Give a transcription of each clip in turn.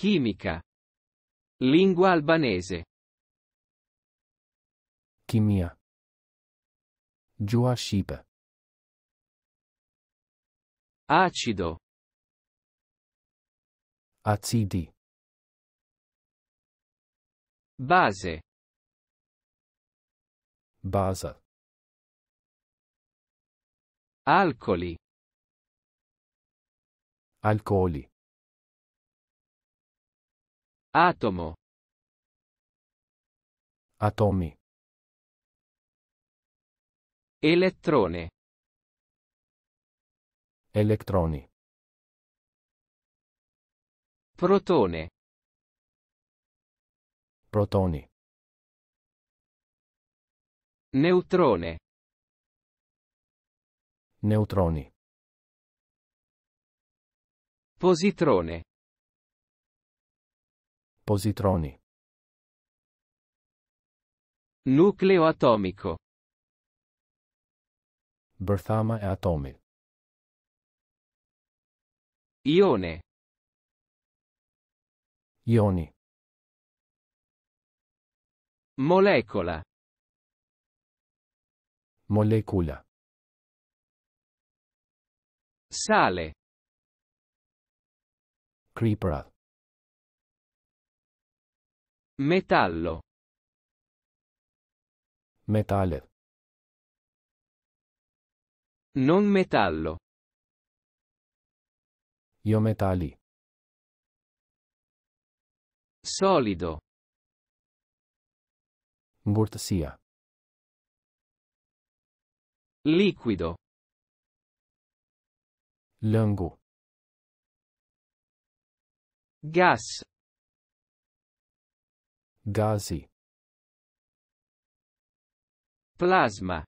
Chimica. Lingua albanese. Chimia. Giua Shqipe. Acido. Acidi. Base. Basa. Alcoli. Alcoli. Atomo. Atomi. Elettrone. Elettroni. Protone. Protoni. Neutrone. Neutroni. Positrone positroni. Nucleo atomico. Berthama e atomi. Ione. Ioni. Molecola. Molecula. Sale. Creeper. Metallo. Metalle. Non metallo. Io metalli. Solido. Mortasia. Liquido. Lungo. Gas. Ghazi. Plasma.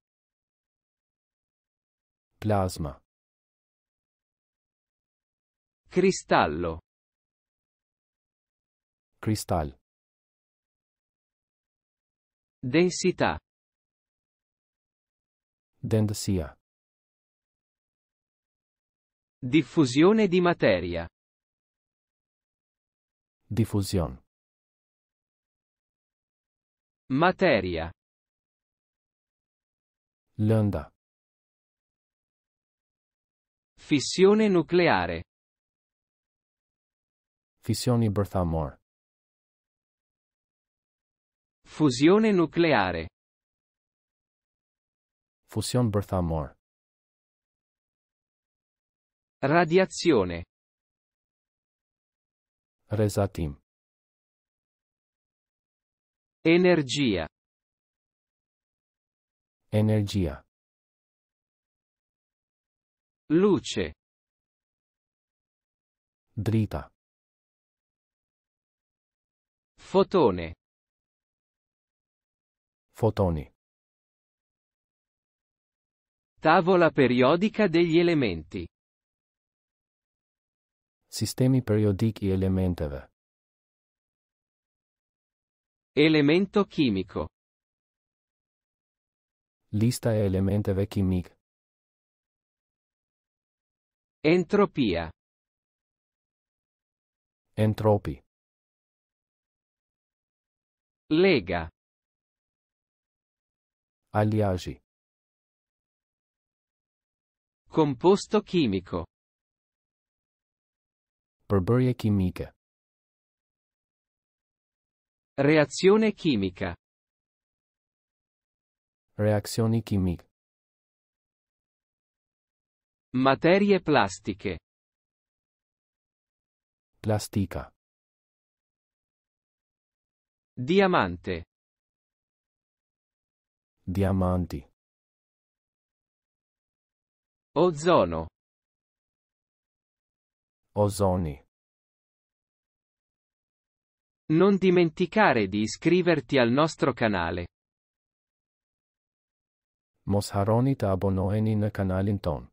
Plasma. Cristallo. Cristal. Densità. Densità. Diffusione di materia. Diffusione. Materia. Landa. Fissione nucleare. Fissioni Berthamor. Fusione nucleare. Fusion Berthamor. Radiazione. Rezatim. Energia. Energia. Luce. Drita. Fotone. Fotoni. Tavola periodica degli elementi. Sistemi periodici elementeve. Elemento chimico. Lista e elementeve chimic. Entropia. Entropi. Lega. Aliagi. Composto chimico. Perbërie chimike. Reazione chimica. Reazioni chimiche. Materie plastiche. Plastica. Diamante. Diamanti. Ozono. Ozoni. Non dimenticare di iscriverti al nostro canale. Mos haronit abonohenin kanalin ton.